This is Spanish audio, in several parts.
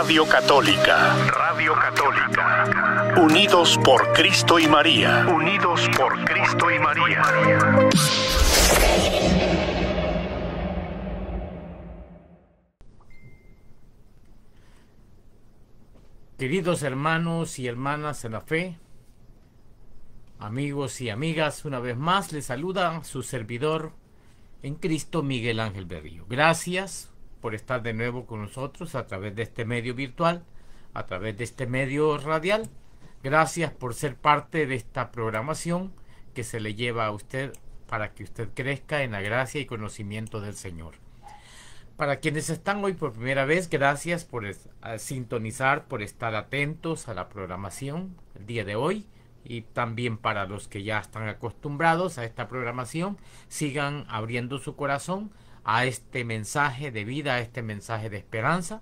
Radio Católica. Radio Católica. Unidos por Cristo y María. Unidos por Cristo y María. Queridos hermanos y hermanas en la fe, amigos y amigas, una vez más les saluda su servidor en Cristo Miguel Ángel Berrío. Gracias por estar de nuevo con nosotros a través de este medio virtual, a través de este medio radial. Gracias por ser parte de esta programación que se le lleva a usted para que usted crezca en la gracia y conocimiento del Señor. Para quienes están hoy por primera vez, gracias por sintonizar, por estar atentos a la programación el día de hoy. Y también para los que ya están acostumbrados a esta programación, sigan abriendo su corazón a este mensaje de vida, a este mensaje de esperanza.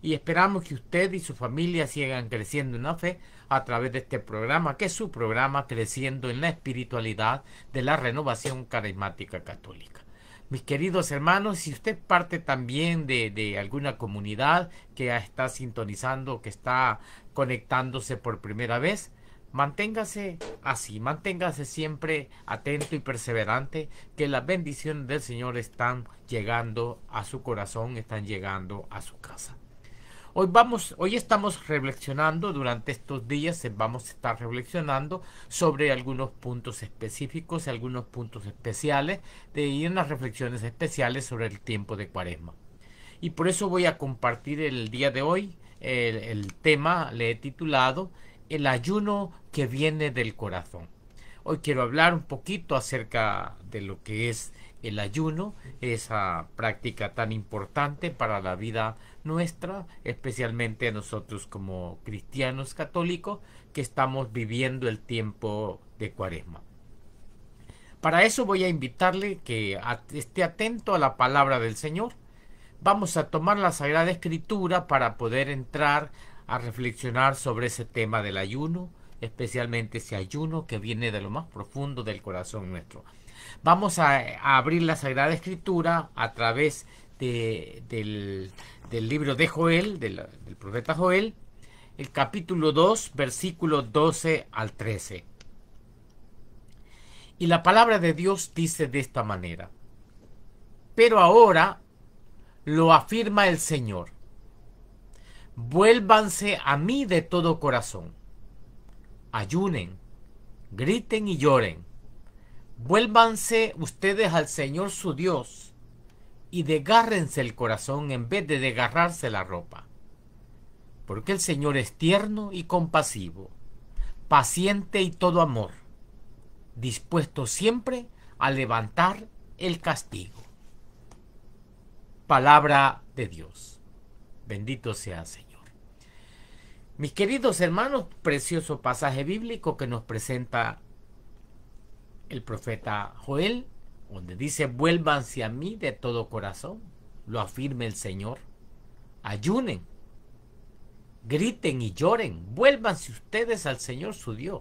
Y esperamos que usted y su familia sigan creciendo en la fe a través de este programa, que es su programa Creciendo en la Espiritualidad de la Renovación Carismática Católica. Mis queridos hermanos, si usted parte también de, de alguna comunidad que está sintonizando, que está conectándose por primera vez, Manténgase así, manténgase siempre atento y perseverante, que las bendiciones del Señor están llegando a su corazón, están llegando a su casa. Hoy vamos, hoy estamos reflexionando durante estos días, eh, vamos a estar reflexionando sobre algunos puntos específicos, y algunos puntos especiales de y unas reflexiones especiales sobre el tiempo de Cuaresma. Y por eso voy a compartir el día de hoy el tema, le he titulado el ayuno que viene del corazón. Hoy quiero hablar un poquito acerca de lo que es el ayuno, esa práctica tan importante para la vida nuestra, especialmente nosotros como cristianos católicos que estamos viviendo el tiempo de cuaresma. Para eso voy a invitarle que esté atento a la palabra del Señor. Vamos a tomar la Sagrada Escritura para poder entrar a reflexionar sobre ese tema del ayuno, especialmente ese ayuno que viene de lo más profundo del corazón nuestro. Vamos a, abrir la Sagrada Escritura a través del, libro de Joel, del, profeta Joel, el capítulo 2, versículo 12 al 13. Y la palabra de Dios dice de esta manera, pero ahora lo afirma el Señor, vuélvanse a mí de todo corazón ayunen, griten y lloren. Vuélvanse ustedes al Señor su Dios y degárrense el corazón en vez de desgarrarse la ropa. Porque el Señor es tierno y compasivo, paciente y todo amor, dispuesto siempre a levantar el castigo. Palabra de Dios. Bendito sea Señor. Mis queridos hermanos, precioso pasaje bíblico que nos presenta el profeta Joel, donde dice, vuélvanse a mí de todo corazón, lo afirma el Señor, ayunen, griten y lloren, vuélvanse ustedes al Señor su Dios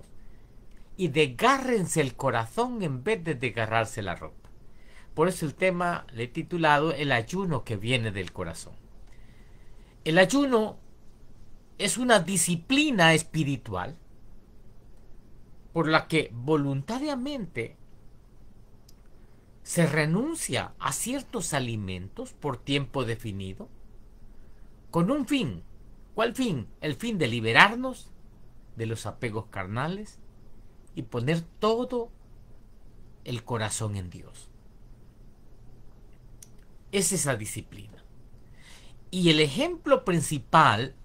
y desgárrense el corazón en vez de desgarrarse la ropa. Por eso el tema le he titulado El ayuno que viene del corazón. El ayuno es una disciplina espiritual por la que voluntariamente se renuncia a ciertos alimentos por tiempo definido con un fin. ¿Cuál fin? El fin de liberarnos de los apegos carnales y poner todo el corazón en Dios. Es esa disciplina. Y el ejemplo principal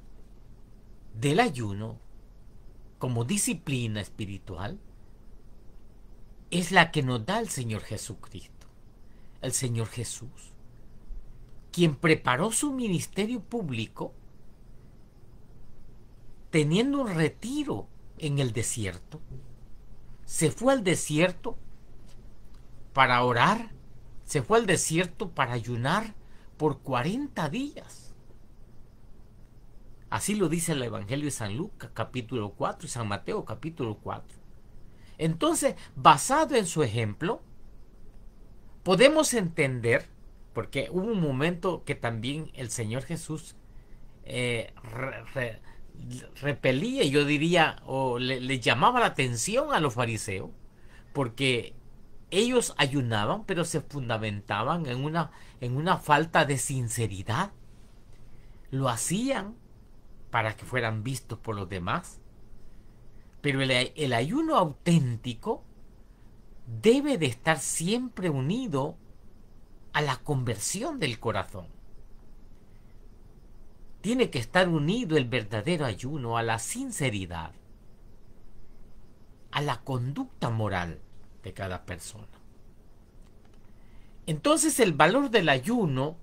del ayuno como disciplina espiritual es la que nos da el Señor Jesucristo, el Señor Jesús, quien preparó su ministerio público teniendo un retiro en el desierto. Se fue al desierto para orar, se fue al desierto para ayunar por 40 días Así lo dice el Evangelio de San Lucas capítulo 4 y San Mateo capítulo 4. Entonces, basado en su ejemplo, podemos entender, porque hubo un momento que también el Señor Jesús eh, repelía, yo diría, o le, le llamaba la atención a los fariseos, porque ellos ayunaban, pero se fundamentaban en una, en una falta de sinceridad. Lo hacían para que fueran vistos por los demás. Pero el, ayuno auténtico debe de estar siempre unido a la conversión del corazón. Tiene que estar unido el verdadero ayuno a la sinceridad, a la conducta moral de cada persona. Entonces el valor del ayuno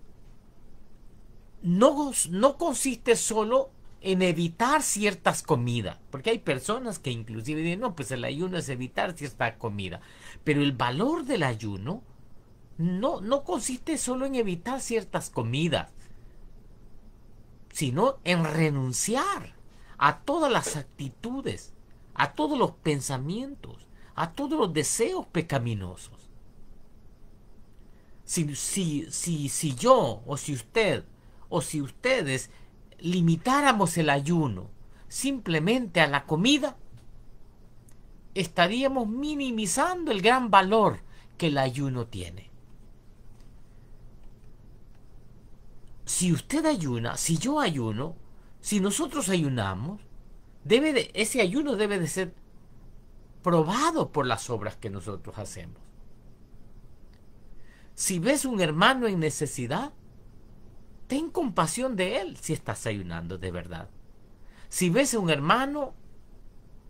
no, no consiste solo en evitar ciertas comidas, porque hay personas que inclusive dicen, no, pues el ayuno es evitar cierta comida, pero el valor del ayuno no, no consiste solo en evitar ciertas comidas, sino en renunciar a todas las actitudes, a todos los pensamientos, a todos los deseos pecaminosos. si yo o si usted o si ustedes limitáramos el ayuno simplemente a la comida, estaríamos minimizando el gran valor que el ayuno tiene. Si usted ayuna, si yo ayuno, si nosotros ayunamos, debe ese ayuno debe de ser probado por las obras que nosotros hacemos. Si ves un hermano en necesidad, ten compasión de él si estás ayunando de verdad. Si ves a un hermano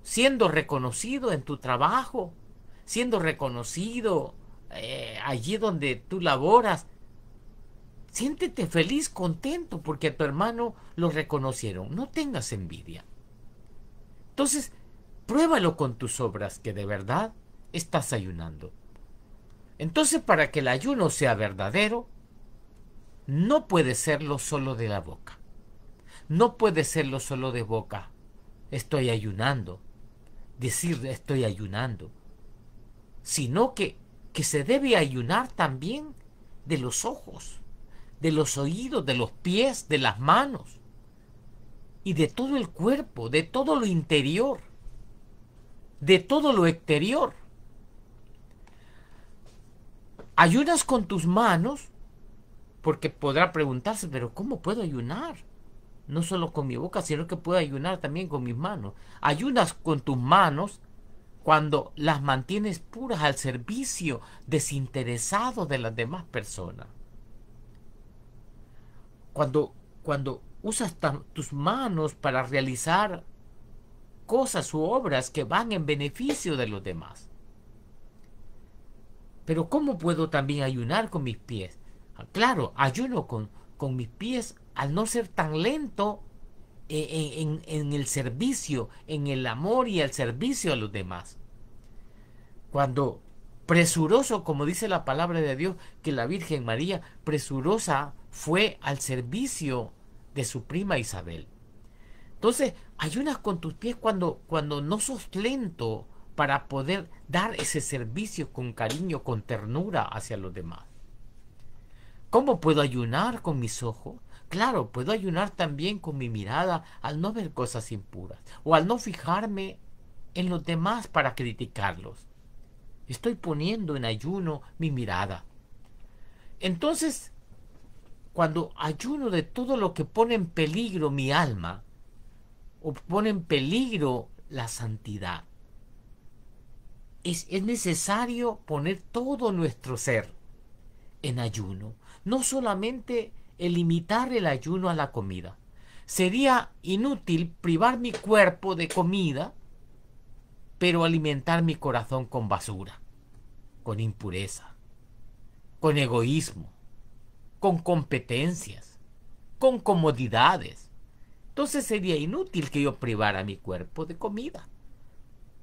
siendo reconocido en tu trabajo, siendo reconocido eh, allí donde tú laboras, siéntete feliz, contento, porque a tu hermano lo reconocieron. No tengas envidia. Entonces, pruébalo con tus obras que de verdad estás ayunando. Entonces, para que el ayuno sea verdadero, no puede serlo solo de la boca. No puede serlo solo de boca. Estoy ayunando. Decir estoy ayunando. Sino que, que se debe ayunar también de los ojos, de los oídos, de los pies, de las manos y de todo el cuerpo, de todo lo interior, de todo lo exterior. Ayunas con tus manos porque podrá preguntarse, pero ¿cómo puedo ayunar? No solo con mi boca, sino que puedo ayunar también con mis manos. Ayunas con tus manos cuando las mantienes puras al servicio desinteresado de las demás personas. Cuando, cuando usas tus manos para realizar cosas u obras que van en beneficio de los demás. Pero ¿cómo puedo también ayunar con mis pies? Claro, ayuno con, con mis pies al no ser tan lento eh, en, el servicio, en el amor y el servicio a los demás. Cuando presuroso, como dice la palabra de Dios, que la Virgen María presurosa fue al servicio de su prima Isabel. Entonces, ayunas con tus pies cuando, cuando no sos lento para poder dar ese servicio con cariño, con ternura hacia los demás. ¿Cómo puedo ayunar con mis ojos? Claro, puedo ayunar también con mi mirada al no ver cosas impuras o al no fijarme en los demás para criticarlos. Estoy poniendo en ayuno mi mirada. Entonces, cuando ayuno de todo lo que pone en peligro mi alma o pone en peligro la santidad, es, es necesario poner todo nuestro ser en ayuno no solamente el limitar el ayuno a la comida. Sería inútil privar mi cuerpo de comida, pero alimentar mi corazón con basura, con impureza, con egoísmo, con competencias, con comodidades. Entonces sería inútil que yo privara mi cuerpo de comida.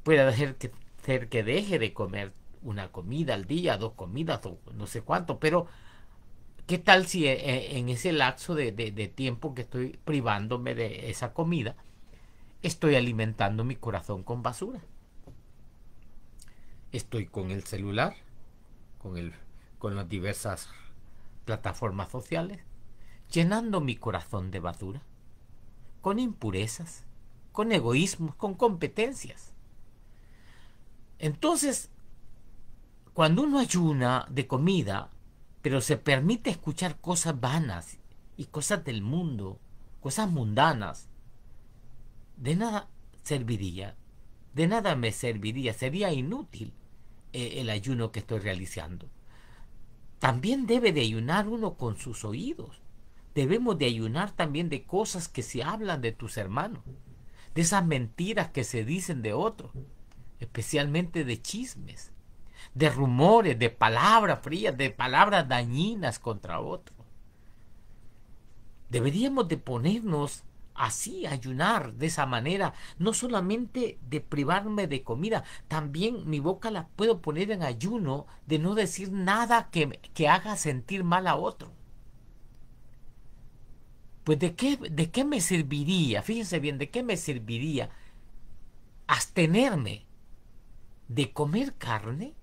Puede ser que, ser que deje de comer una comida al día, dos comidas o no sé cuánto, pero ¿Qué tal si eh, eh, en ese lapso de, tiempo que estoy privándome de esa comida, estoy alimentando mi corazón con basura? Estoy con el celular, con, con las diversas plataformas sociales, llenando mi corazón de basura, con impurezas, con egoísmos, con competencias. Entonces, cuando uno ayuna de comida, pero se permite escuchar cosas vanas y cosas del mundo, cosas mundanas. De nada serviría, de nada me serviría, sería inútil eh, el ayuno que estoy realizando. También debe de ayunar uno con sus oídos. Debemos de ayunar también de cosas que se hablan de tus hermanos, de esas mentiras que se dicen de otros, especialmente de chismes de rumores, de palabras frías, de palabras dañinas contra otro. Deberíamos de ponernos así, ayunar de esa manera, no solamente de privarme de comida, también mi boca la puedo poner en ayuno de no decir nada que, haga sentir mal a otro. Pues de qué, de qué me serviría, fíjense bien, de qué me serviría abstenerme de comer carne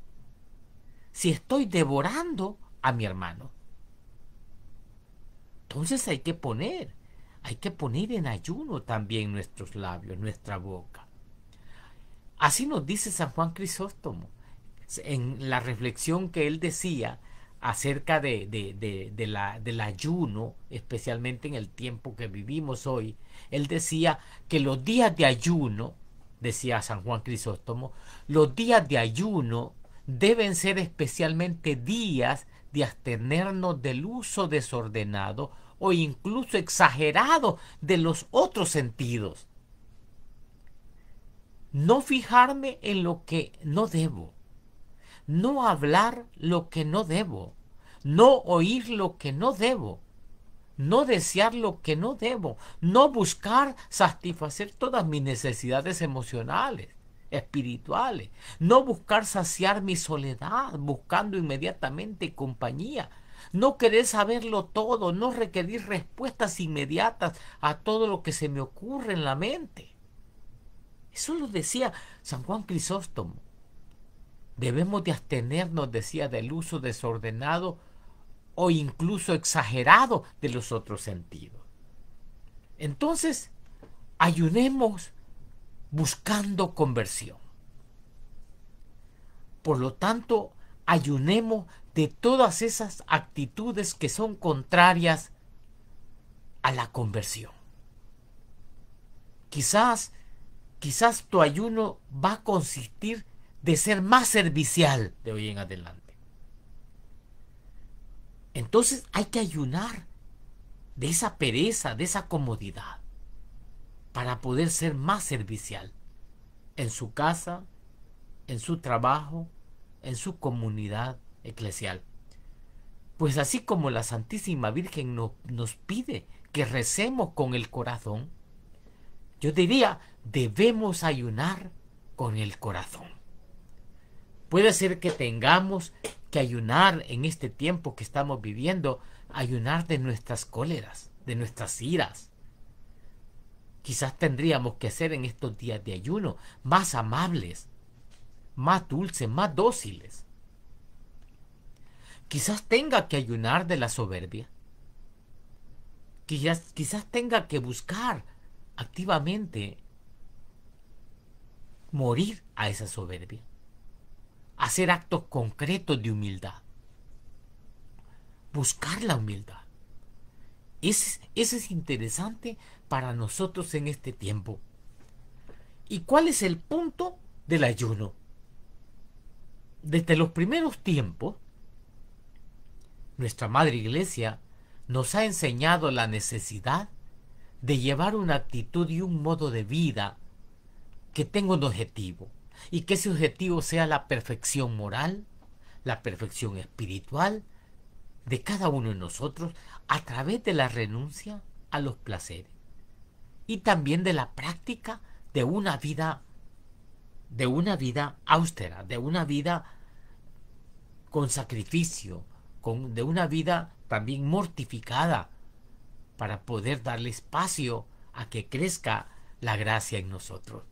si estoy devorando a mi hermano? Entonces hay que poner, hay que poner en ayuno también nuestros labios, nuestra boca. Así nos dice San Juan Crisóstomo en la reflexión que él decía acerca de, de, de, la, del ayuno, especialmente en el tiempo que vivimos hoy, él decía que los días de ayuno, decía San Juan Crisóstomo, los días de ayuno deben ser especialmente días de abstenernos del uso desordenado o incluso exagerado de los otros sentidos. No fijarme en lo que no debo. No hablar lo que no debo. No oír lo que no debo. No desear lo que no debo. No buscar satisfacer todas mis necesidades emocionales espirituales, no buscar saciar mi soledad buscando inmediatamente compañía, no querer saberlo todo, no requerir respuestas inmediatas a todo lo que se me ocurre en la mente. Eso lo decía San Juan Crisóstomo. Debemos de abstenernos, decía, del uso desordenado o incluso exagerado de los otros sentidos. Entonces, ayunemos buscando conversión. Por lo tanto, ayunemos de todas esas actitudes que son contrarias a la conversión. Quizás, quizás tu ayuno va a consistir de ser más servicial de hoy en adelante. Entonces hay que ayunar de esa pereza, de esa comodidad para poder ser más servicial en su casa, en su trabajo, en su comunidad eclesial. Pues así como la Santísima Virgen nos pide que recemos con el corazón, yo diría, debemos ayunar con el corazón. Puede ser que tengamos que ayunar en este tiempo que estamos viviendo, ayunar de nuestras cóleras, de nuestras iras, Quizás tendríamos que ser en estos días de ayuno más amables, más dulces, más dóciles. Quizás tenga que ayunar de la soberbia. Quizás, tenga que buscar activamente morir a esa soberbia. Hacer actos concretos de humildad. Buscar la humildad. eso es interesante para nosotros en este tiempo. ¿Y cuál es el punto del ayuno? Desde los primeros tiempos, nuestra Madre Iglesia nos ha enseñado la necesidad de llevar una actitud y un modo de vida que tenga un objetivo y que ese objetivo sea la perfección moral, la perfección espiritual de cada uno de nosotros a través de la renuncia a los placeres y también de la práctica de una vida de una vida austera, de una vida con sacrificio, con, de una vida también mortificada, para poder darle espacio a que crezca la gracia en nosotros.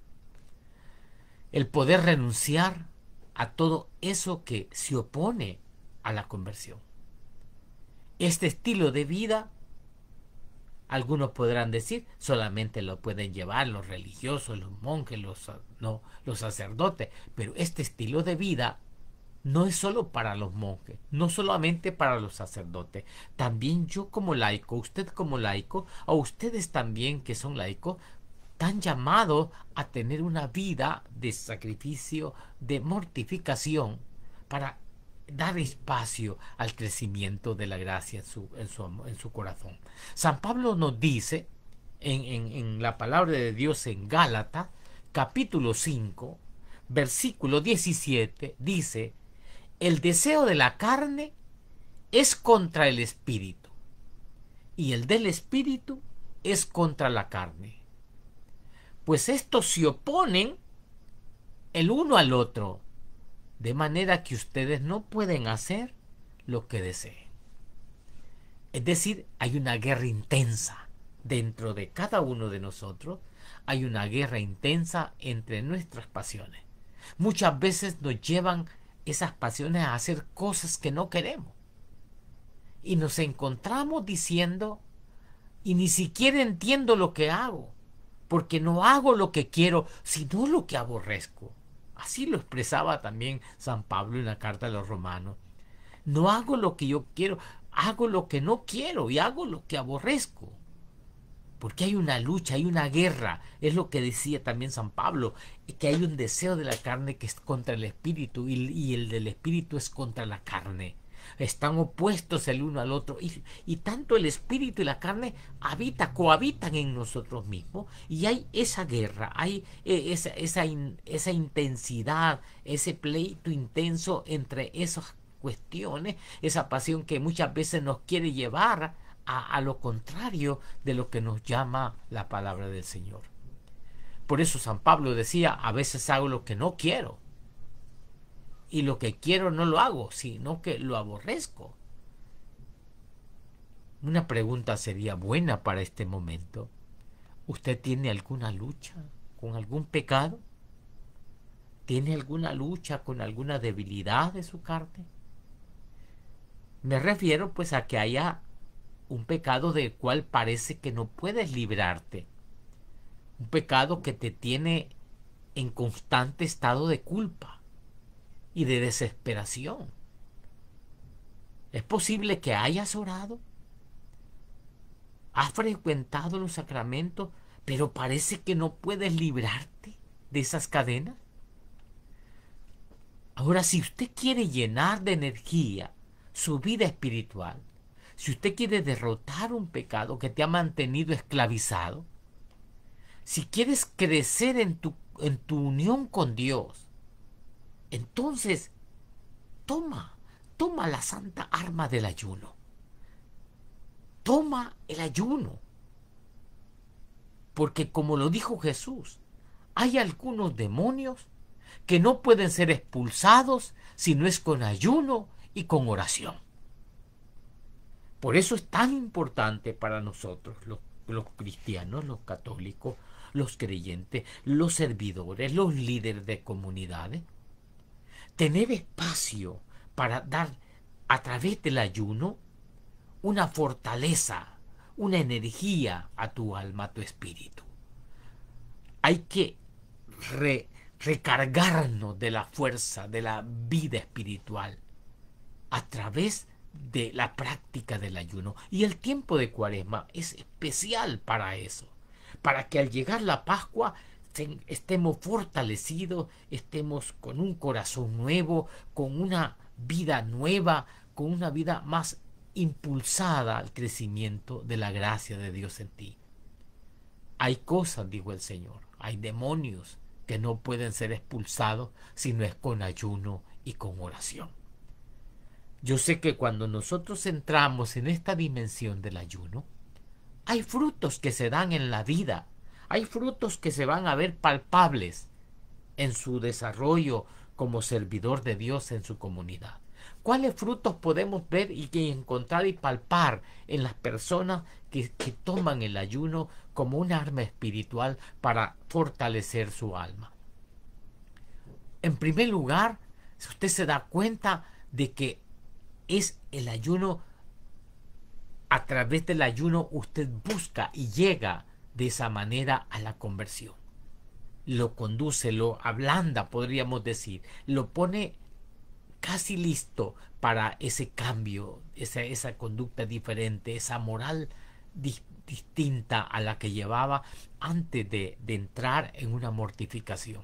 El poder renunciar a todo eso que se opone a la conversión. Este estilo de vida algunos podrán decir, solamente lo pueden llevar los religiosos, los monjes, los, ah, no, los sacerdotes, pero este estilo de vida no es solo para los monjes, no solamente para los sacerdotes. También yo como laico, usted como laico, a ustedes también que son laicos, están llamados a tener una vida de sacrificio, de mortificación, para dar espacio al crecimiento de la gracia en su, corazón. San Pablo nos dice en, la palabra de Dios en Gálata capítulo 5, versículo 17, dice, el deseo de la carne es contra el espíritu y el del espíritu es contra la carne. Pues estos se oponen el uno al otro de manera que ustedes no pueden hacer lo que deseen. Es decir, hay una guerra intensa dentro de cada uno de nosotros. Hay una guerra intensa entre nuestras pasiones. Muchas veces nos llevan esas pasiones a hacer cosas que no queremos. Y nos encontramos diciendo, y ni siquiera entiendo lo que hago, porque no hago lo que quiero, sino lo que aborrezco. Así lo expresaba también San Pablo en la carta a los romanos. No hago lo que yo quiero, hago lo que no quiero y hago lo que aborrezco. Porque hay una lucha, hay una guerra. Es lo que decía también San Pablo, que hay un deseo de la carne que es contra el espíritu y, y el del espíritu es contra la carne están opuestos el uno al otro. Y, tanto el espíritu y la carne habitan cohabitan en nosotros mismos. Y hay esa guerra, hay eh, esa, esa, intensidad, ese pleito intenso entre esas cuestiones, esa pasión que muchas veces nos quiere llevar a, lo contrario de lo que nos llama la palabra del Señor. Por eso San Pablo decía, a veces hago lo que no quiero, y lo que quiero no lo hago, sino que lo aborrezco. Una pregunta sería buena para este momento. ¿Usted tiene alguna lucha con algún pecado? ¿Tiene alguna lucha con alguna debilidad de su carne? Me refiero pues a que haya un pecado del cual parece que no puedes librarte. Un pecado que te tiene en constante estado de culpa y de desesperación. Es posible que hayas orado, has frecuentado los sacramentos, pero parece que no puedes librarte de esas cadenas. Ahora, si usted quiere llenar de energía su vida espiritual, si usted quiere derrotar un pecado que te ha mantenido esclavizado, si quieres crecer en tu, en tu unión con Dios, entonces, toma, toma la santa arma del ayuno. Toma el ayuno. Porque como lo dijo Jesús, hay algunos demonios que no pueden ser expulsados si no es con ayuno y con oración. Por eso es tan importante para nosotros, los, cristianos, los católicos, los creyentes, los servidores, los líderes de comunidades, tener espacio para dar a través del ayuno una fortaleza, una energía a tu alma, a tu espíritu. Hay que recargarnos de la fuerza, de la vida espiritual, a través de la práctica del ayuno. Y el tiempo de cuaresma es especial para eso, para que al llegar la Pascua este, estemos fortalecidos, estemos con un corazón nuevo, con una vida nueva, con una vida más impulsada al crecimiento de la gracia de Dios en ti. Hay cosas, dijo el Señor, hay demonios que no pueden ser expulsados si no es con ayuno y con oración. Yo sé que cuando nosotros entramos en esta dimensión del ayuno, hay frutos que se dan en la vida hay frutos que se van a ver palpables en su desarrollo como servidor de Dios en su comunidad. ¿Cuáles frutos podemos ver y que encontrar y palpar en las personas que, que toman el ayuno como un arma espiritual para fortalecer su alma? En primer lugar, si usted se da cuenta de que es el ayuno, a través del ayuno usted busca y llega de esa manera a la conversión. Lo conduce, lo ablanda, podríamos decir, lo pone casi listo para ese cambio, esa, conducta diferente, esa moral distinta a la que llevaba antes de, de entrar en una mortificación.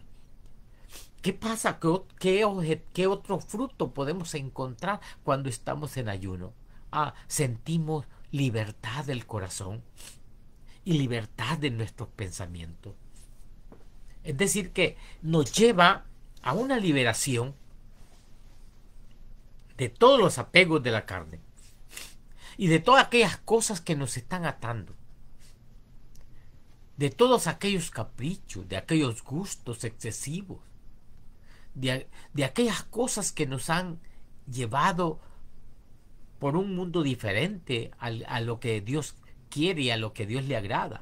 ¿Qué pasa? ¿Qué, ¿Qué, qué, otro fruto podemos encontrar cuando estamos en ayuno? Ah, sentimos libertad del corazón y libertad de nuestros pensamientos. Es decir, que nos lleva a una liberación de todos los apegos de la carne y de todas aquellas cosas que nos están atando, de todos aquellos caprichos, de aquellos gustos excesivos, de, aquellas cosas que nos han llevado por un mundo diferente a, a lo que Dios quiere y a lo que Dios le agrada.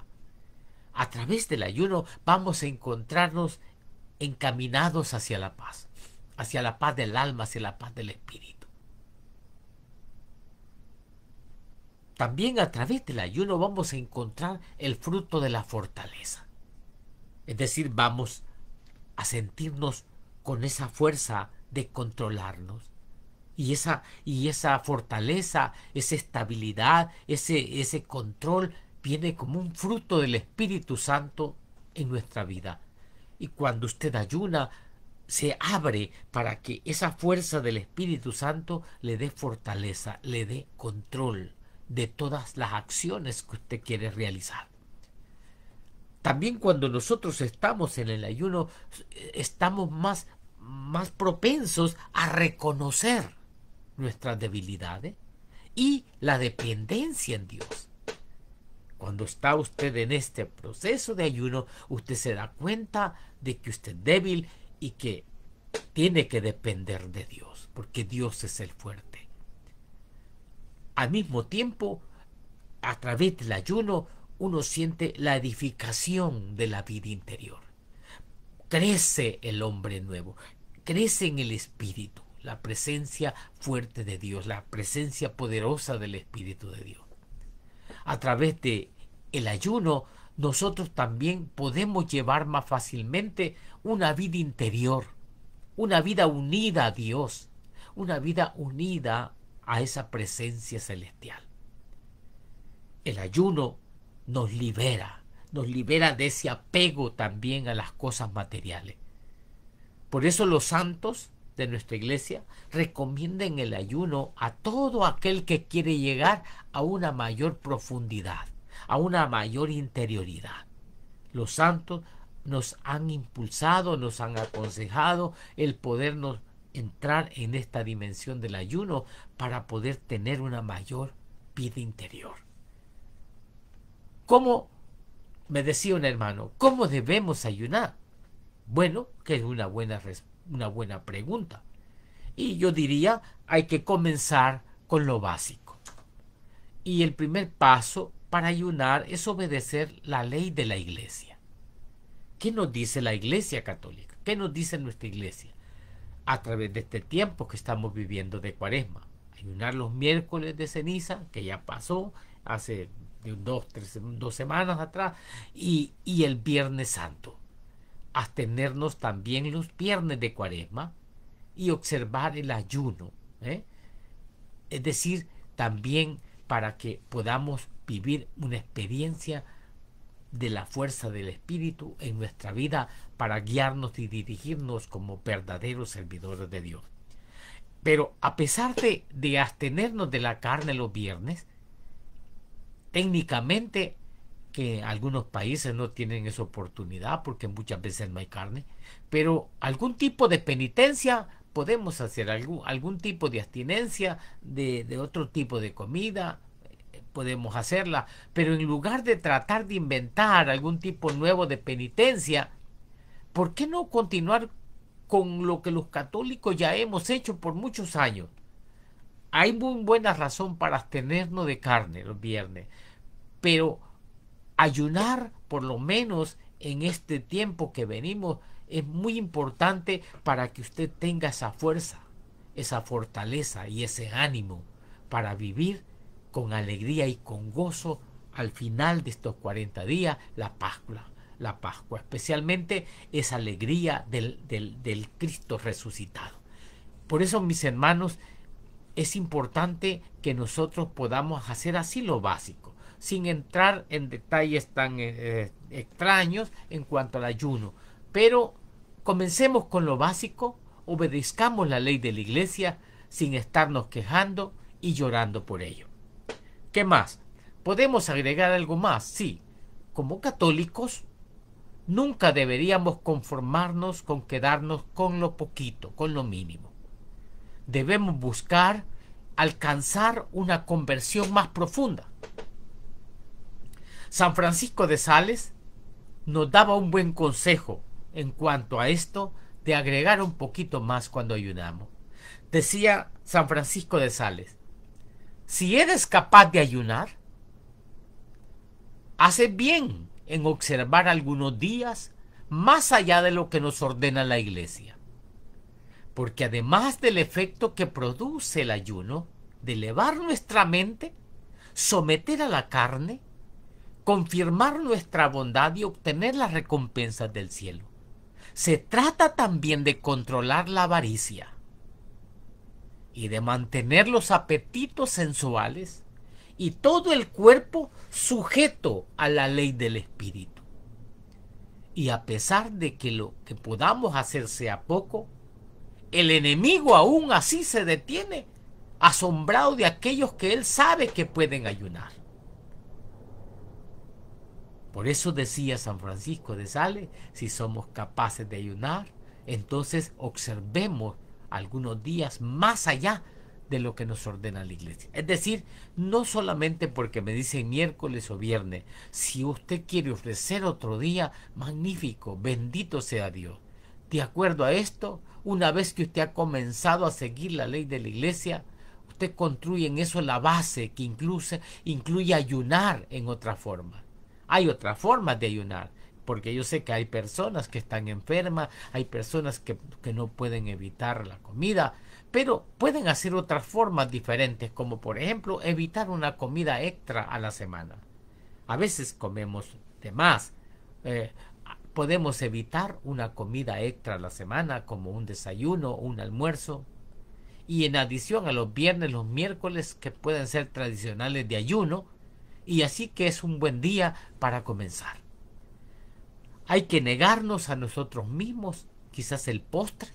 A través del ayuno vamos a encontrarnos encaminados hacia la paz, hacia la paz del alma, hacia la paz del espíritu. También a través del ayuno vamos a encontrar el fruto de la fortaleza. Es decir, vamos a sentirnos con esa fuerza de controlarnos, y esa, y esa fortaleza, esa estabilidad, ese, ese control viene como un fruto del Espíritu Santo en nuestra vida. Y cuando usted ayuna, se abre para que esa fuerza del Espíritu Santo le dé fortaleza, le dé control de todas las acciones que usted quiere realizar. También cuando nosotros estamos en el ayuno, estamos más, más propensos a reconocer nuestras debilidades y la dependencia en Dios. Cuando está usted en este proceso de ayuno, usted se da cuenta de que usted es débil y que tiene que depender de Dios, porque Dios es el fuerte. Al mismo tiempo, a través del ayuno, uno siente la edificación de la vida interior. Crece el hombre nuevo, crece en el espíritu la presencia fuerte de Dios, la presencia poderosa del Espíritu de Dios. A través de el ayuno, nosotros también podemos llevar más fácilmente una vida interior, una vida unida a Dios, una vida unida a esa presencia celestial. El ayuno nos libera, nos libera de ese apego también a las cosas materiales. Por eso los santos de nuestra iglesia recomienden el ayuno a todo aquel que quiere llegar a una mayor profundidad, a una mayor interioridad. Los santos nos han impulsado, nos han aconsejado el podernos entrar en esta dimensión del ayuno para poder tener una mayor vida interior. ¿Cómo? Me decía un hermano, ¿cómo debemos ayunar? Bueno, que es una buena respuesta una buena pregunta. Y yo diría, hay que comenzar con lo básico. Y el primer paso para ayunar es obedecer la ley de la iglesia. ¿Qué nos dice la iglesia católica? ¿Qué nos dice nuestra iglesia? A través de este tiempo que estamos viviendo de cuaresma. Ayunar los miércoles de ceniza, que ya pasó hace dos, tres, dos semanas atrás, y, y el viernes santo abstenernos también los viernes de cuaresma y observar el ayuno. ¿eh? Es decir, también para que podamos vivir una experiencia de la fuerza del Espíritu en nuestra vida para guiarnos y dirigirnos como verdaderos servidores de Dios. Pero a pesar de, de abstenernos de la carne los viernes, técnicamente que algunos países no tienen esa oportunidad porque muchas veces no hay carne, pero algún tipo de penitencia podemos hacer, algún, tipo de abstinencia de, de otro tipo de comida, eh, podemos hacerla, pero en lugar de tratar de inventar algún tipo nuevo de penitencia, ¿por qué no continuar con lo que los católicos ya hemos hecho por muchos años? Hay muy buena razón para abstenernos de carne los viernes, pero ayunar por lo menos en este tiempo que venimos es muy importante para que usted tenga esa fuerza, esa fortaleza y ese ánimo para vivir con alegría y con gozo al final de estos 40 días la Pascua. La Pascua, especialmente esa alegría del, del Cristo resucitado. Por eso, mis hermanos, es importante que nosotros podamos hacer así lo básico sin entrar en detalles tan eh, eh, extraños en cuanto al ayuno. Pero comencemos con lo básico, obedezcamos la ley de la iglesia sin estarnos quejando y llorando por ello. ¿Qué más? ¿Podemos agregar algo más? Sí. Como católicos, nunca deberíamos conformarnos con quedarnos con lo poquito, con lo mínimo. Debemos buscar alcanzar una conversión más profunda. San Francisco de Sales nos daba un buen consejo en cuanto a esto de agregar un poquito más cuando ayunamos. Decía San Francisco de Sales, si eres capaz de ayunar, haces bien en observar algunos días más allá de lo que nos ordena la iglesia. Porque además del efecto que produce el ayuno, de elevar nuestra mente, someter a la carne, confirmar nuestra bondad y obtener las recompensas del cielo. Se trata también de controlar la avaricia y de mantener los apetitos sensuales y todo el cuerpo sujeto a la ley del espíritu. Y a pesar de que lo que podamos hacer sea poco, el enemigo aún así se detiene, asombrado de aquellos que él sabe que pueden ayunar. Por eso decía San Francisco de Sales, si somos capaces de ayunar, entonces observemos algunos días más allá de lo que nos ordena la iglesia. Es decir, no solamente porque me dicen miércoles o viernes, si usted quiere ofrecer otro día, magnífico, bendito sea Dios. De acuerdo a esto, una vez que usted ha comenzado a seguir la ley de la iglesia, usted construye en eso la base que incluso incluye ayunar en otra forma. Hay otras formas de ayunar, porque yo sé que hay personas que están enfermas, hay personas que, no pueden evitar la comida, pero pueden hacer otras formas diferentes, como por ejemplo evitar una comida extra a la semana. A veces comemos de más. Eh, podemos evitar una comida extra a la semana, como un desayuno o un almuerzo. Y en adición a los viernes, los miércoles, que pueden ser tradicionales de ayuno, y así que es un buen día para comenzar. Hay que negarnos a nosotros mismos, quizás el postre.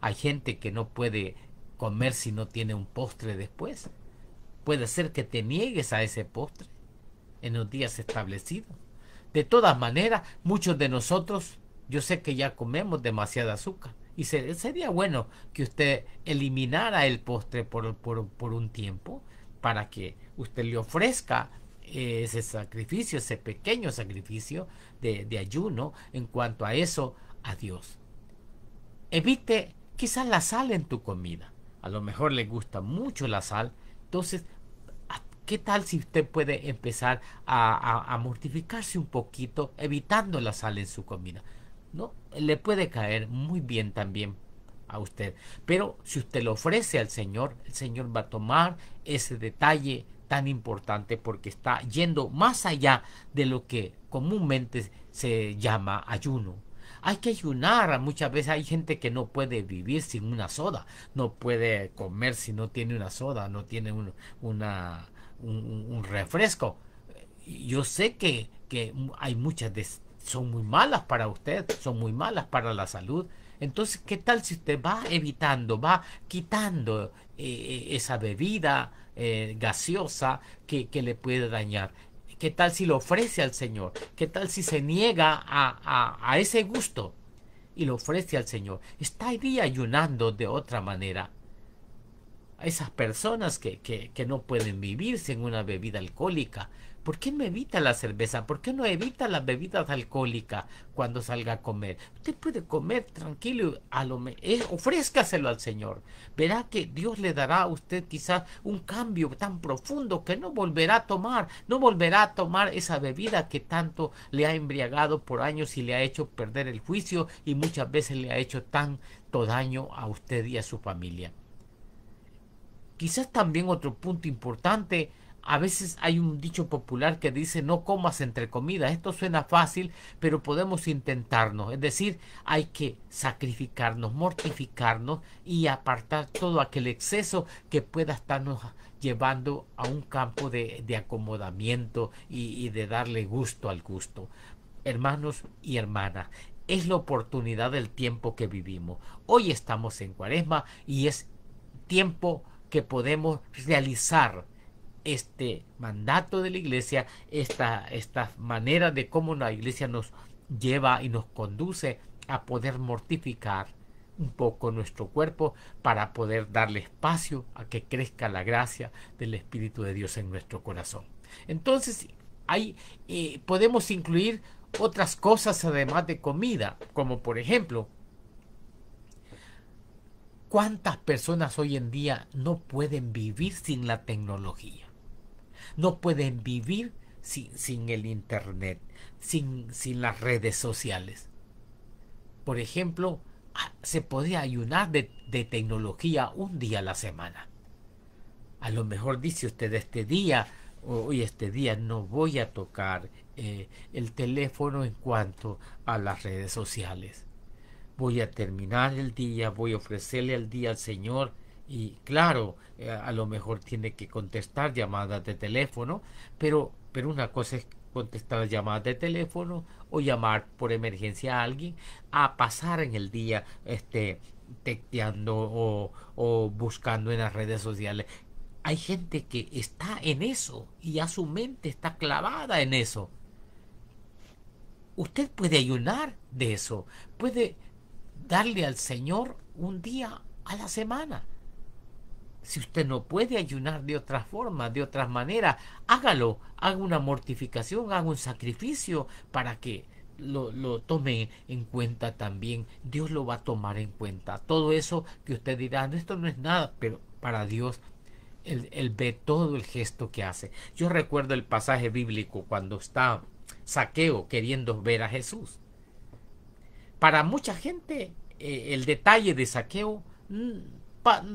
Hay gente que no puede comer si no tiene un postre después. Puede ser que te niegues a ese postre en los días establecidos. De todas maneras, muchos de nosotros, yo sé que ya comemos demasiada azúcar y sería bueno que usted eliminara el postre por, por, por un tiempo para que usted le ofrezca eh, ese sacrificio, ese pequeño sacrificio de, ayuno en cuanto a eso a Dios. Evite quizás la sal en tu comida. A lo mejor le gusta mucho la sal. Entonces, ¿qué tal si usted puede empezar a, mortificarse un poquito evitando la sal en su comida? ¿No? Le puede caer muy bien también a usted. Pero si usted lo ofrece al Señor, el Señor va a tomar ese detalle tan importante porque está yendo más allá de lo que comúnmente se llama ayuno. Hay que ayunar, muchas veces hay gente que no puede vivir sin una soda, no puede comer si no tiene una soda, no tiene un, refresco. Yo sé que, que hay muchas de son muy malas para usted, son muy malas para la salud, entonces, ¿qué tal si usted va evitando, va quitando eh, eh, esa bebida eh, gaseosa que, le puede dañar? ¿Qué tal si lo ofrece al Señor? ¿Qué tal si se niega a, ese gusto y lo ofrece al Señor? Está ahí ayunando de otra manera a esas personas que, que, que, no pueden vivir sin una bebida alcohólica, ¿Por qué no evita la cerveza? ¿Por qué no evita las bebidas alcohólicas cuando salga a comer? Usted puede comer tranquilo, a lo eh, al Señor. Verá que Dios le dará a usted quizás un cambio tan profundo que no volverá a tomar, no volverá a tomar esa bebida que tanto le ha embriagado por años y le ha hecho perder el juicio y muchas veces le ha hecho tanto daño a usted y a su familia. Quizás también otro punto importante a veces hay un dicho popular que dice no comas entre comidas. Esto suena fácil, pero podemos intentarnos. Es decir, hay que sacrificarnos, mortificarnos y apartar todo aquel exceso que pueda estarnos llevando a un campo de, acomodamiento y, y de darle gusto al gusto. Hermanos y hermanas, es la oportunidad del tiempo que vivimos. Hoy estamos en cuaresma y es tiempo que podemos realizar este mandato de la iglesia, esta, esta manera de cómo la iglesia nos lleva y nos conduce a poder mortificar un poco nuestro cuerpo para poder darle espacio a que crezca la gracia del Espíritu de Dios en nuestro corazón. Entonces, ahí eh, podemos incluir otras cosas además de comida, como por ejemplo, ¿cuántas personas hoy en día no pueden vivir sin la tecnología? no pueden vivir sin, sin el Internet, sin, sin las redes sociales. Por ejemplo, ah, se podía ayunar de, tecnología un día a la semana. A lo mejor dice usted este día, hoy este día no voy a tocar eh, el teléfono en cuanto a las redes sociales. Voy a terminar el día, voy a ofrecerle el día al Señor y claro, eh, a lo mejor tiene que contestar llamadas de teléfono, pero, pero una cosa es contestar llamadas de teléfono o llamar por emergencia a alguien a pasar en el día este o, o buscando en las redes sociales. Hay gente que está en eso y ya su mente está clavada en eso. Usted puede ayunar de eso, puede darle al Señor un día a la semana si usted no puede ayunar de otra forma, de otra manera, hágalo, haga una mortificación, haga un sacrificio para que lo, lo tome en cuenta también. Dios lo va a tomar en cuenta. Todo eso que usted dirá, ah, esto no es nada, pero para Dios él, ve todo el gesto que hace. Yo recuerdo el pasaje bíblico cuando está Saqueo queriendo ver a Jesús. Para mucha gente eh, el detalle de Saqueo mm,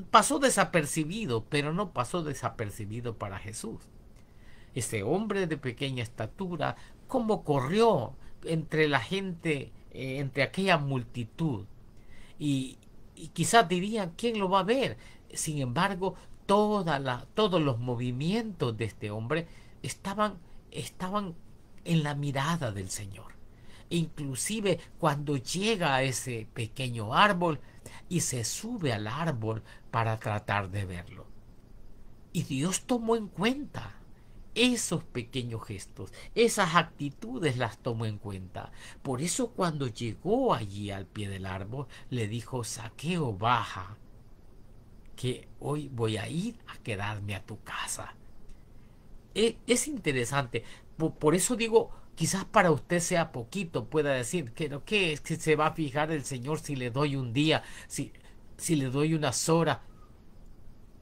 pasó desapercibido, pero no pasó desapercibido para Jesús. Ese hombre de pequeña estatura, cómo corrió entre la gente, eh, entre aquella multitud. Y, quizás dirían, ¿quién lo va a ver? Sin embargo, todos los movimientos de este hombre estaban, estaban en la mirada del Señor. Inclusive cuando llega a ese pequeño árbol, y se sube al árbol para tratar de verlo. Y Dios tomó en cuenta esos pequeños gestos, esas actitudes las tomó en cuenta. Por eso cuando llegó allí al pie del árbol, le dijo, saqueo baja, que hoy voy a ir a quedarme a tu casa. E, es, interesante, por eso digo, Quizás para usted sea poquito, pueda decir, pero ¿qué es que se va a fijar el Señor si le doy un día, si, si le doy unas horas?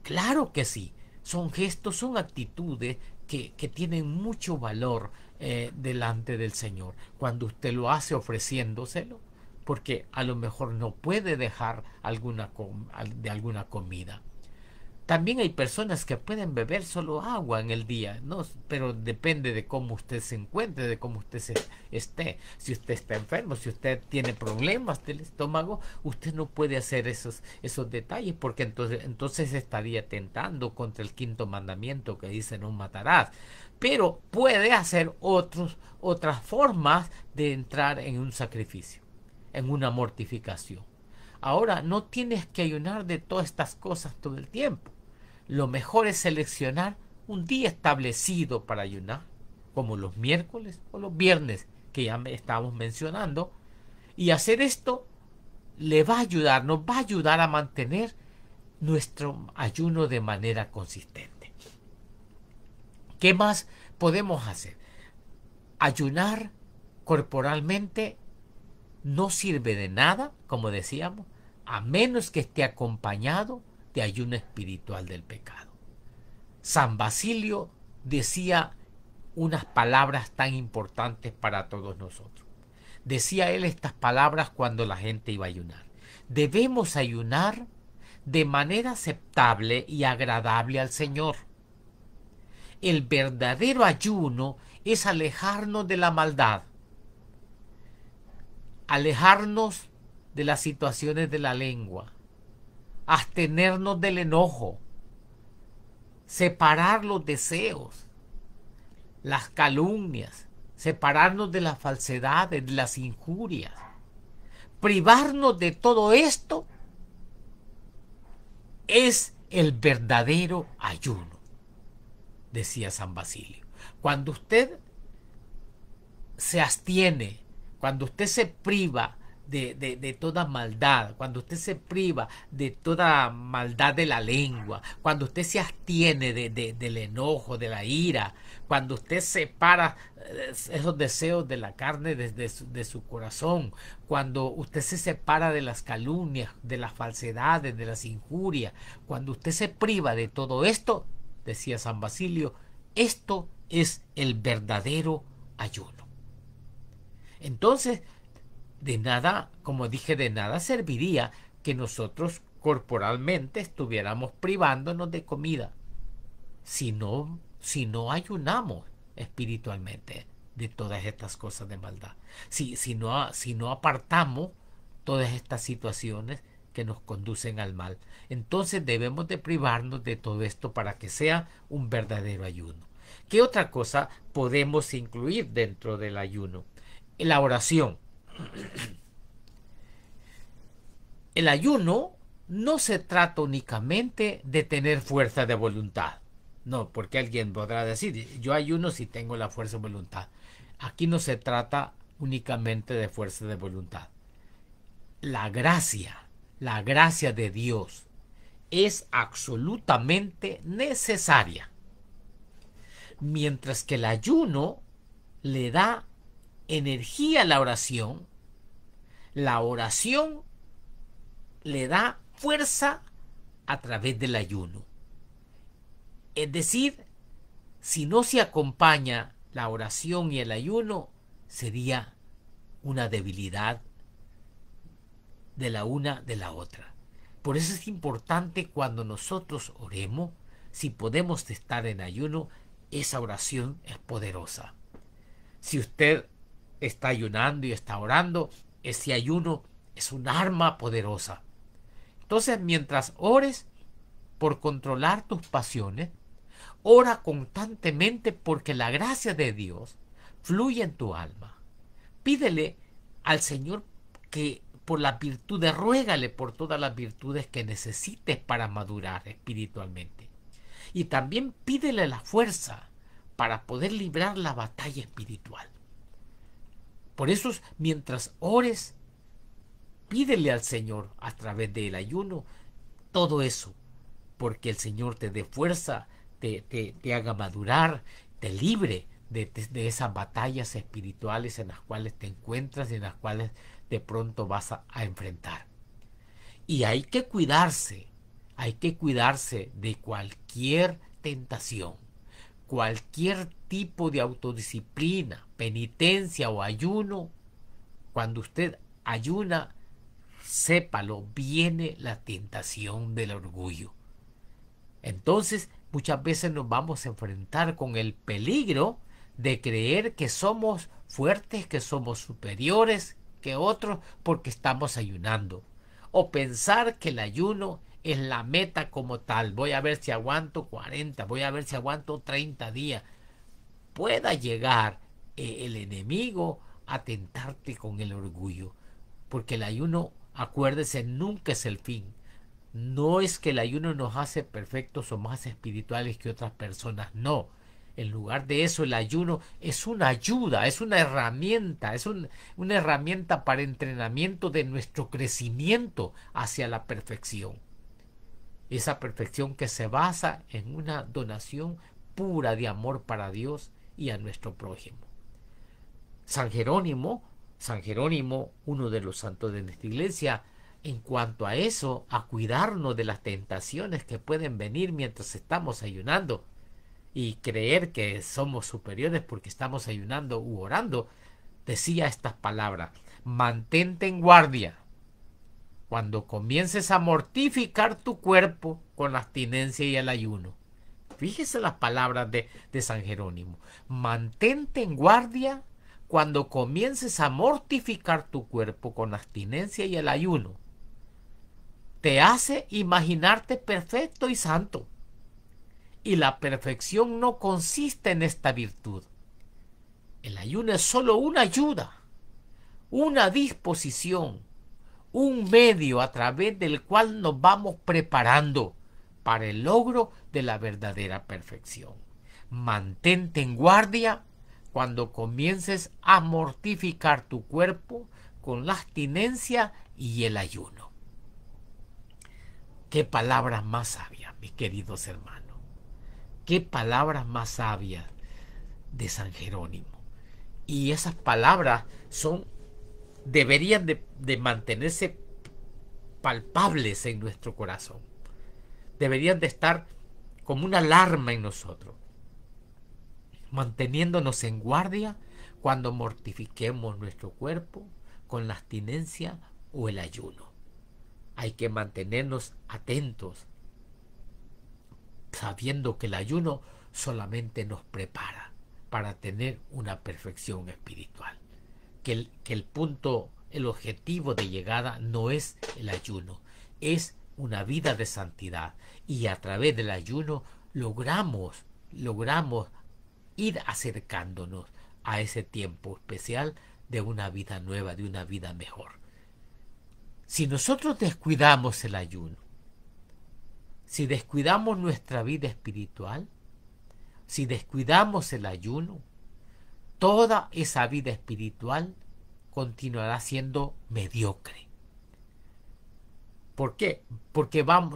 Claro que sí, son gestos, son actitudes que, que tienen mucho valor eh, delante del Señor cuando usted lo hace ofreciéndoselo, porque a lo mejor no puede dejar alguna de alguna comida. También hay personas que pueden beber solo agua en el día, ¿no? pero depende de cómo usted se encuentre, de cómo usted se, esté. Si usted está enfermo, si usted tiene problemas del estómago, usted no puede hacer esos, esos detalles porque entonces, entonces estaría tentando contra el quinto mandamiento que dice no matarás. Pero puede hacer otros, otras formas de entrar en un sacrificio, en una mortificación. Ahora, no tienes que ayunar de todas estas cosas todo el tiempo lo mejor es seleccionar un día establecido para ayunar, como los miércoles o los viernes que ya estábamos mencionando, y hacer esto le va a ayudar, nos va a ayudar a mantener nuestro ayuno de manera consistente. ¿Qué más podemos hacer? Ayunar corporalmente no sirve de nada, como decíamos, a menos que esté acompañado de ayuno espiritual del pecado. San Basilio decía unas palabras tan importantes para todos nosotros. Decía él estas palabras cuando la gente iba a ayunar. Debemos ayunar de manera aceptable y agradable al Señor. El verdadero ayuno es alejarnos de la maldad, alejarnos de las situaciones de la lengua, abstenernos del enojo, separar los deseos, las calumnias, separarnos de las falsedades, de las injurias, privarnos de todo esto es el verdadero ayuno, decía San Basilio. Cuando usted se abstiene, cuando usted se priva de, toda maldad, cuando usted se priva de toda maldad de la lengua, cuando usted se abstiene de, del enojo, de la ira, cuando usted separa eh, esos deseos de la carne desde de su corazón, cuando usted se separa de las calumnias, de las falsedades, de las injurias, cuando usted se priva de todo esto, decía San Basilio, esto es el verdadero ayuno. Entonces, de nada, como dije, de nada serviría que nosotros corporalmente estuviéramos privándonos de comida si no, si no ayunamos espiritualmente de todas estas cosas de maldad. Si, si, no, si no apartamos todas estas situaciones que nos conducen al mal. Entonces debemos de privarnos de todo esto para que sea un verdadero ayuno. ¿Qué otra cosa podemos incluir dentro del ayuno? La oración. El ayuno no se trata únicamente de tener fuerza de voluntad. No, porque alguien podrá decir, yo ayuno si tengo la fuerza de voluntad. Aquí no se trata únicamente de fuerza de voluntad. La gracia, la gracia de Dios es absolutamente necesaria. Mientras que el ayuno le da energía la oración, la oración le da fuerza a través del ayuno. Es decir, si no se acompaña la oración y el ayuno, sería una debilidad de la una de la otra. Por eso es importante cuando nosotros oremos, si podemos estar en ayuno, esa oración es poderosa. Si usted está ayunando y está orando, ese ayuno es un arma poderosa. Entonces, mientras ores por controlar tus pasiones, ora constantemente porque la gracia de Dios fluye en tu alma. Pídele al Señor que por las virtudes, ruégale por todas las virtudes que necesites para madurar espiritualmente. Y también pídele la fuerza para poder librar la batalla espiritual. Por eso, mientras ores, pídele al Señor a través del ayuno todo eso, porque el Señor te dé fuerza, te, haga madurar, te libre de, esas batallas espirituales en las cuales te encuentras y en las cuales de pronto vas a, a enfrentar. Y hay que cuidarse, hay que cuidarse de cualquier tentación, cualquier tipo de autodisciplina, penitencia o ayuno, cuando usted ayuna, sépalo, viene la tentación del orgullo. Entonces, muchas veces nos vamos a enfrentar con el peligro de creer que somos fuertes, que somos superiores que otros porque estamos ayunando. O pensar que el ayuno es la meta como tal. Voy a ver si aguanto 40, voy a ver si aguanto 30 días, pueda llegar eh, el enemigo a tentarte con el orgullo. Porque el ayuno, acuérdese, nunca es el fin. No es que el ayuno nos hace perfectos o más espirituales que otras personas, no. En lugar de eso, el ayuno es una ayuda, es una herramienta, es una herramienta para entrenamiento de nuestro crecimiento hacia la perfección. Esa perfección que se basa en una donación pura de amor para Dios y a nuestro prójimo. San Jerónimo, San Jerónimo, uno de los santos de nuestra iglesia, en cuanto a eso, a cuidarnos de las tentaciones que pueden venir mientras estamos ayunando y creer que somos superiores porque estamos ayunando u orando, decía estas palabras, mantente en guardia. Cuando comiences a mortificar tu cuerpo con la abstinencia y el ayuno. Fíjese las palabras de, San Jerónimo. Mantente en guardia cuando comiences a mortificar tu cuerpo con abstinencia y el ayuno. Te hace imaginarte perfecto y santo. Y la perfección no consiste en esta virtud. El ayuno es solo una ayuda, una disposición, un medio a través del cual nos vamos preparando para el logro de la verdadera perfección. Mantente en guardia cuando comiences a mortificar tu cuerpo con la abstinencia y el ayuno. Qué palabras más sabias, mis queridos hermanos. Qué palabras más sabias de San Jerónimo. Y esas palabras son deberían de, de mantenerse palpables en nuestro corazón deberían de estar como una alarma en nosotros, manteniéndonos en guardia cuando mortifiquemos nuestro cuerpo con la abstinencia o el ayuno. Hay que mantenernos atentos, sabiendo que el ayuno solamente nos prepara para tener una perfección espiritual. Que el, que el punto, el objetivo de llegada no es el ayuno, es una vida de santidad y a través del ayuno logramos, logramos ir acercándonos a ese tiempo especial de una vida nueva, de una vida mejor. Si nosotros descuidamos el ayuno, si descuidamos nuestra vida espiritual, si descuidamos el ayuno, toda esa vida espiritual continuará siendo mediocre. ¿Por qué? Porque va,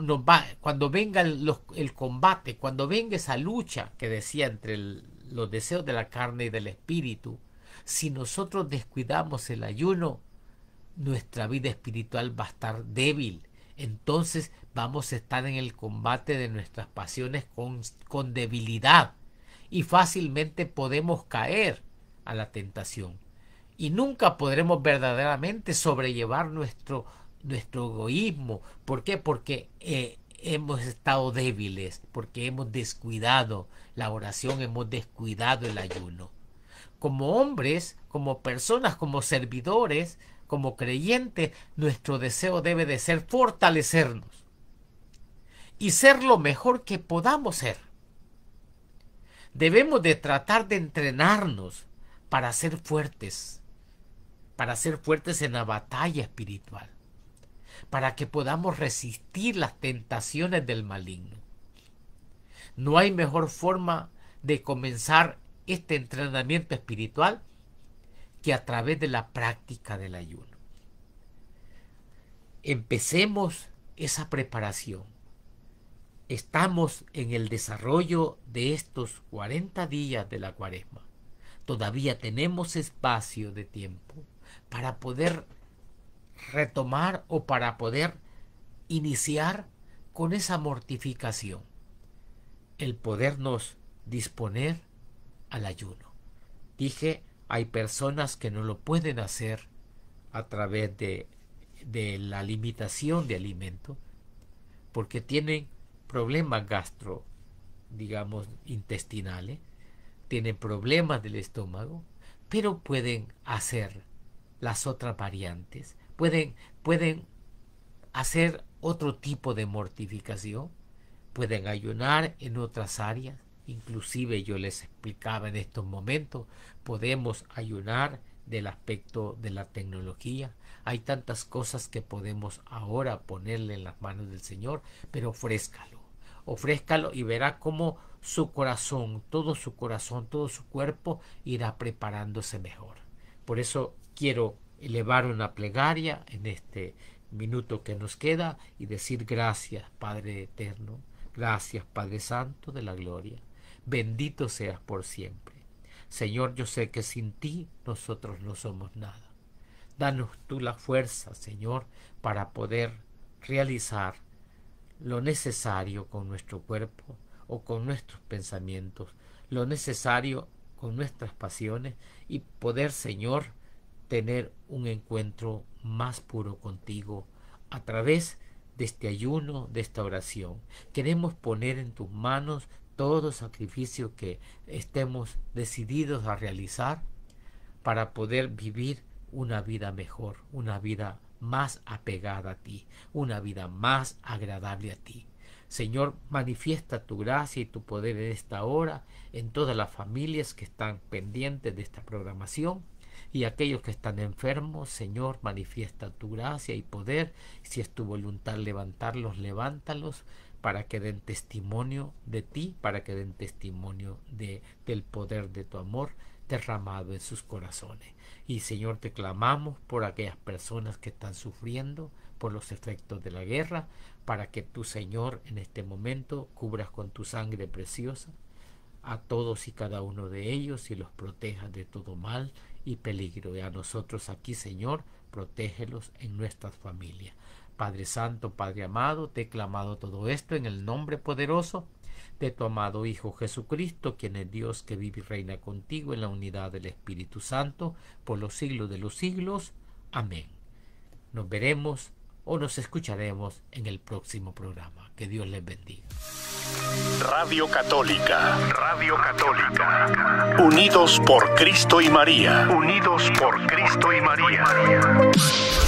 cuando venga el, combate, cuando venga esa lucha que decía entre los deseos de la carne y del espíritu, si nosotros descuidamos el ayuno, nuestra vida espiritual va a estar débil. Entonces vamos a estar en el combate de nuestras pasiones con, con debilidad y fácilmente podemos caer a la tentación. Y nunca podremos verdaderamente sobrellevar nuestro nuestro egoísmo. ¿Por qué? Porque eh, hemos estado débiles, porque hemos descuidado la oración, hemos descuidado el ayuno. Como hombres, como personas, como servidores, como creyentes, nuestro deseo debe de ser fortalecernos y ser lo mejor que podamos ser. Debemos de tratar de entrenarnos para ser fuertes, para ser fuertes en la batalla espiritual para que podamos resistir las tentaciones del maligno. No hay mejor forma de comenzar este entrenamiento espiritual que a través de la práctica del ayuno. Empecemos esa preparación. Estamos en el desarrollo de estos 40 días de la cuaresma. Todavía tenemos espacio de tiempo para poder retomar o para poder iniciar con esa mortificación. El podernos disponer al ayuno. Dije, hay personas que no lo pueden hacer a través de, de la limitación de alimento porque tienen problemas gastro, digamos, intestinales, tienen problemas del estómago, pero pueden hacer las otras variantes pueden, hacer otro tipo de mortificación, pueden ayunar en otras áreas, inclusive yo les explicaba en estos momentos, podemos ayunar del aspecto de la tecnología. Hay tantas cosas que podemos ahora ponerle en las manos del Señor, pero ofrézcalo, ofrézcalo y verá cómo su corazón, todo su corazón, todo su cuerpo irá preparándose mejor. Por eso quiero elevar una plegaria en este minuto que nos queda y decir gracias Padre Eterno, gracias Padre Santo de la Gloria, bendito seas por siempre. Señor, yo sé que sin ti nosotros no somos nada. Danos tú la fuerza, Señor, para poder realizar lo necesario con nuestro cuerpo o con nuestros pensamientos, lo necesario con nuestras pasiones y poder, Señor, tener un encuentro más puro contigo a través de este ayuno, de esta oración. Queremos poner en tus manos todo sacrificio que estemos decididos a realizar para poder vivir una vida mejor, una vida más apegada a ti, una vida más agradable a ti. Señor, manifiesta tu gracia y tu poder en esta hora, en todas las familias que están pendientes de esta programación y aquellos que están enfermos, Señor, manifiesta tu gracia y poder. Si es tu voluntad levantarlos, levántalos para que den testimonio de ti, para que den testimonio de, del poder de tu amor derramado en sus corazones. Y Señor, te clamamos por aquellas personas que están sufriendo por los efectos de la guerra, para que tu Señor, en este momento, cubras con tu sangre preciosa a todos y cada uno de ellos y los proteja de todo mal y peligro. Y a nosotros aquí, Señor, protégelos en nuestras familias. Padre Santo, Padre amado, te he clamado todo esto en el nombre poderoso de tu amado Hijo Jesucristo, quien es Dios que vive y reina contigo en la unidad del Espíritu Santo por los siglos de los siglos. Amén. Nos veremos o nos escucharemos en el próximo programa. Que Dios les bendiga. Radio Católica, Radio Católica. Unidos por Cristo y María. Unidos por Cristo y María.